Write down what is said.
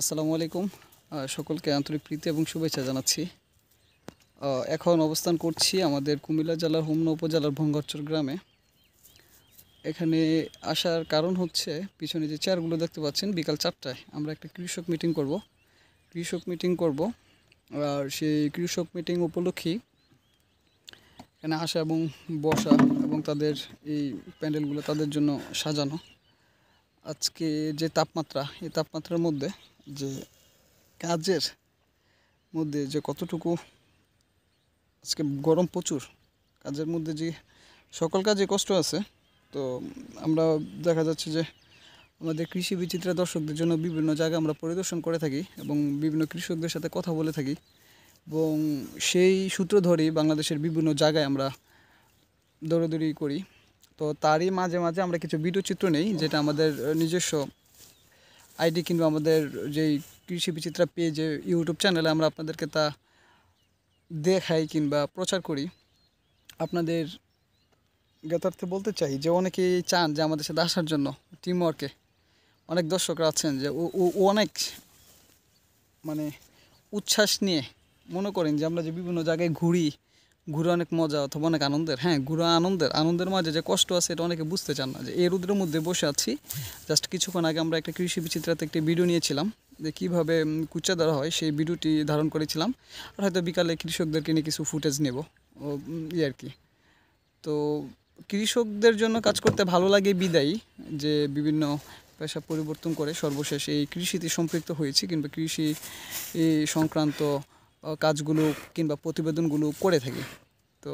আসসালামু আলাইকুম সকলকে আন্তরিক প্রীতি এবং শুভেচ্ছা জানাচ্ছি এখন অবস্থান করছি আমাদের কুমিল্লা জেলার হোমনা উপজেলার ভঙ্গরচর গ্রামে এখানে আসার কারণ হচ্ছে পিছনে যে চেয়ারগুলো দেখতে পাচ্ছেন বিকাল চারটায় আমরা একটা কৃষক মিটিং করব কৃষক মিটিং করব আর সেই কৃষক মিটিং উপলক্ষেই এখানে আসা এবং বসা এবং তাদের এই প্যান্ডেলগুলো তাদের জন্য সাজানো আজকে যে তাপমাত্রা এই তাপমাত্রার মধ্যে যে কাজের মধ্যে যে কতটুকু আজকে গরম প্রচুর কাজের মধ্যে যে সকল কাজে কষ্ট আছে তো আমরা দেখা যাচ্ছে যে আমাদের কৃষি বিচিত্রা দর্শকদের জন্য বিভিন্ন জায়গা আমরা পরিদর্শন করে থাকি এবং বিভিন্ন কৃষকদের সাথে কথা বলে থাকি এবং সেই সূত্র ধরেই বাংলাদেশের বিভিন্ন জায়গায় আমরা দৌড়াদৌড়ি করি তো তারই মাঝে মাঝে আমরা কিছু বিদ্যুৎ চিত্র নেই যেটা আমাদের নিজস্ব আইডি কিংবা আমাদের যেই কৃষি বিচিত্রা যে ইউটিউব চ্যানেলে আমরা আপনাদেরকে তা দেখাই কিংবা প্রচার করি আপনাদের জ্ঞাতার্থে বলতে চাই যে অনেকেই চান যে আমাদের সাথে আসার জন্য টিমওয়ার্কে অনেক দর্শকরা আছেন যে ও অনেক মানে উচ্ছ্বাস নিয়ে মনে করেন যে আমরা যে বিভিন্ন জায়গায় ঘুরি ঘুরে অনেক মজা অথবা অনেক আনন্দের হ্যাঁ ঘুরে আনন্দের আনন্দের মাঝে যে কষ্ট আছে এটা অনেকে বুঝতে চান না যে এই রুদ্রের মধ্যে বসে আছি জাস্ট কিছুক্ষণ আগে আমরা একটা কৃষি বিচিত্রাতে একটি ভিডিও নিয়েছিলাম যে কীভাবে কুচা ধরা হয় সেই ভিডিওটি ধারণ করেছিলাম আর হয়তো বিকালে কৃষকদেরকে নিয়ে কিছু ফুটেজ নেব ই ইয়ে আর কি তো কৃষকদের জন্য কাজ করতে ভালো লাগে বিদায়ী যে বিভিন্ন পেশা পরিবর্তন করে সর্বশেষ এই কৃষিতে সম্পৃক্ত হয়েছি কিংবা কৃষি সংক্রান্ত কাজগুলো কিংবা প্রতিবেদনগুলো করে থাকি তো